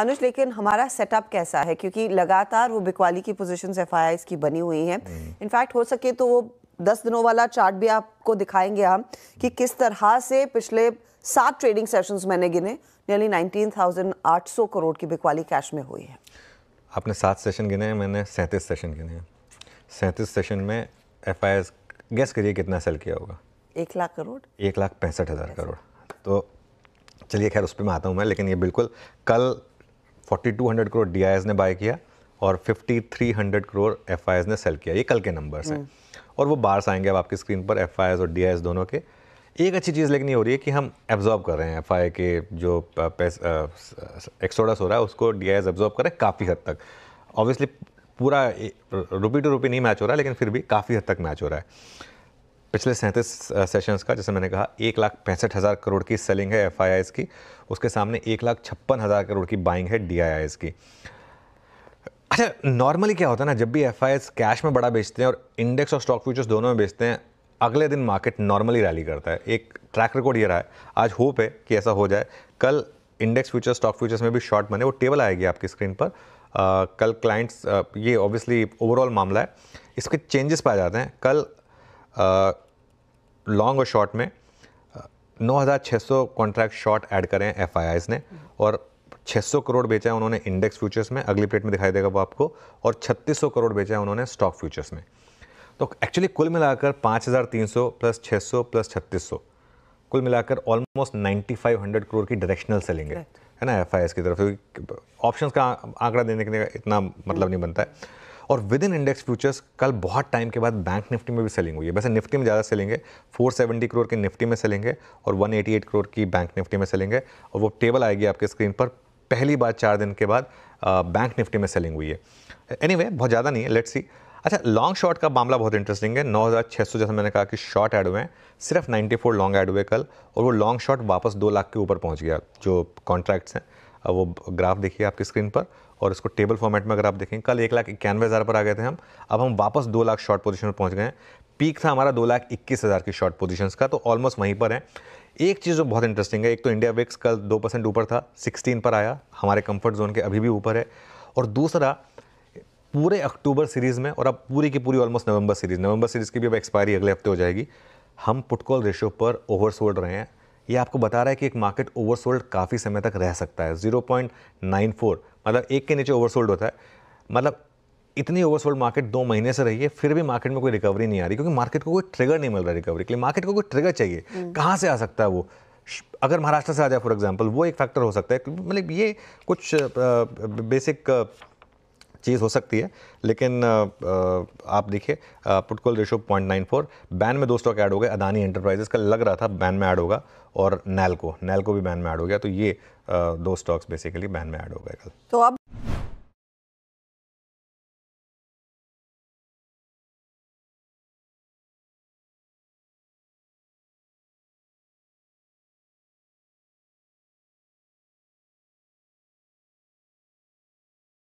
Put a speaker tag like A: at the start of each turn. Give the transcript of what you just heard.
A: अनुज लेकिन हमारा सेटअप कैसा है क्योंकि लगातार वो बिकवाली की पोजीशन एफ आई की बनी हुई हैं इनफैक्ट हम्म। हो सके तो वो दस दिनों वाला चार्ट भी आपको दिखाएंगे हम कि किस तरह से पिछले सात ट्रेडिंग सेशंस मैंने गिने नियरली 19,800 करोड़ की बिकवाली कैश में हुई है
B: आपने सात सेशन गिने हैं मैंने सैंतीस सेशन गिने हैं सैंतीस सेशन में एफ आई गेस करिए कितना सेल किया होगा एक लाख करोड़ एक लाख पैंसठ हज़ार करोड़ तो चलिए खैर उस पर मैं आता हूँ मैं लेकिन ये बिल्कुल कल 4200 करोड़ डी ने बाय किया और 5300 करोड़ एफ ने सेल किया ये कल के नंबर्स हैं हम्म। और वो बार्स आएंगे अब आपकी स्क्रीन पर एफ और डी दोनों के एक अच्छी चीज़ लेकिन ये हो रही है कि हम एब्जॉर्ब कर रहे हैं एफ के जो एक्सोडस हो रहा है उसको डी आई एब्जॉर्ब कर रहे हैं काफ़ी हद तक ऑब्वियसली पूरा रुपी टू रुपी नहीं मैच हो रहा है लेकिन फिर भी काफ़ी हद तक मैच हो रहा है पिछले सैंतीस सेशंस का जैसे मैंने कहा एक लाख पैंसठ हज़ार करोड़ की सेलिंग है एफ की उसके सामने एक लाख छप्पन हज़ार करोड़ की बाइंग है डी की अच्छा नॉर्मली क्या होता है ना जब भी एफ कैश में बड़ा बेचते हैं और इंडेक्स और स्टॉक फ्यूचर्स दोनों में बेचते हैं अगले दिन मार्केट नॉर्मली रैली करता है एक ट्रैक रिकॉर्ड ये रहा है आज होप है कि ऐसा हो जाए कल इंडेक्स फ्यूचर्स स्टॉक फ्यूचर्स में भी शॉर्ट बने वो टेबल आएगी आपकी स्क्रीन पर आ, कल क्लाइंट्स ये ऑब्वियसली ओवरऑल मामला है इसके चेंजेस पाए जाते हैं कल लॉन्ग और शॉर्ट में 9,600 कॉन्ट्रैक्ट शॉर्ट ऐड करें हैं एफ ने और 600 करोड़ बेचा है उन्होंने इंडेक्स फ्यूचर्स में अगली प्लेट में दिखाई देगा वो आपको और 3600 करोड़ बेचा है उन्होंने स्टॉक फ्यूचर्स में तो एक्चुअली कुल मिलाकर 5,300 प्लस 600 प्लस 3600 कुल मिलाकर ऑलमोस्ट 9,500 करोड़ की डायरेक्शनल सेलिंग है है ना एफ की तरफ ऑप्शन का आंकड़ा देने के लिए इतना मतलब नहीं बनता है और विद इन इंडेक्स फ्यूचर्स कल बहुत टाइम के बाद बैंक निफ्टी में भी सेलिंग हुई है वैसे निफ्टी में ज़्यादा सेलिंग है सेवेंटी करोड़ की निफ्टी में सेलिंग है और एट करोड़ की बैंक निफ्टी में सेलिंग है और वो टेबल आएगी आपके स्क्रीन पर पहली बार चार दिन के बाद बैंक निफ्टी में सेलिंग हुई है एनी anyway, बहुत ज़्यादा नहीं है लेट्स सी अच्छा लॉन्ग शॉट का मामला बहुत इंटरेस्टिंग है नौ हज़ार छः सौ जैसे मैंने कहा कि शॉर्ट ऐड हुए हैं सिर्फ 94 लॉन्ग ऐड हुए कल और वो लॉन्ग शॉट वापस दो लाख के ऊपर पहुंच गया जो कॉन्ट्रैक्ट्स हैं वो ग्राफ देखिए आपकी स्क्रीन पर और इसको टेबल फॉर्मेट में अगर आप देखें कल एक लाख इक्यानवे हज़ार पर आ गए थे हम अब हम वापस दो लाख शॉर्ट पोजीशन पर पहुंच गए हैं पीक था हमारा दो लाख इक्कीस हज़ार की शॉर्ट पोजीशंस का तो ऑलमोस्ट वहीं पर है एक चीज़ जो बहुत इंटरेस्टिंग है एक तो इंडिया विक्स कल दो परसेंट ऊपर था सिक्सटीन पर आया हमारे कम्फर्ट जोन के अभी भी ऊपर है और दूसरा पूरे अक्टूबर सीरीज़ में और अब पूरी की पूरी almost November series November series की भी अब एक्सपायरी अगले हफ्ते हो जाएगी हम पुटकॉल रेशियो पर ओवरसोल्ड रहे हैं ये आपको बता रहा है कि एक मार्केट ओवरसोल्ड काफ़ी समय तक रह सकता है 0.94 मतलब एक के नीचे ओवरसोल्ड होता है मतलब इतनी ओवरसोल्ड मार्केट दो महीने से रही है फिर भी मार्केट में कोई रिकवरी नहीं आ रही क्योंकि मार्केट को कोई ट्रिगर नहीं मिल रहा रिकवरी के लिए मार्केट को कोई ट्रिगर चाहिए हम्म। कहाँ से आ सकता है वो अगर महाराष्ट्र से आ जाए फॉर एग्जाम्पल वो एक फैक्टर हो सकता है मतलब ये कुछ बेसिक चीज़ हो सकती है लेकिन आप देखिए put call ratio point nine four ban में दो स्टॉक ऐड हो गए अदानी एंटरप्राइजेस का लग रहा था बैन में ऐड होगा और नैलको नैलको भी बैन में ऐड हो गया तो ये दो स्टॉक्स बेसिकली बैन में ऐड हो गए कल
A: तो अब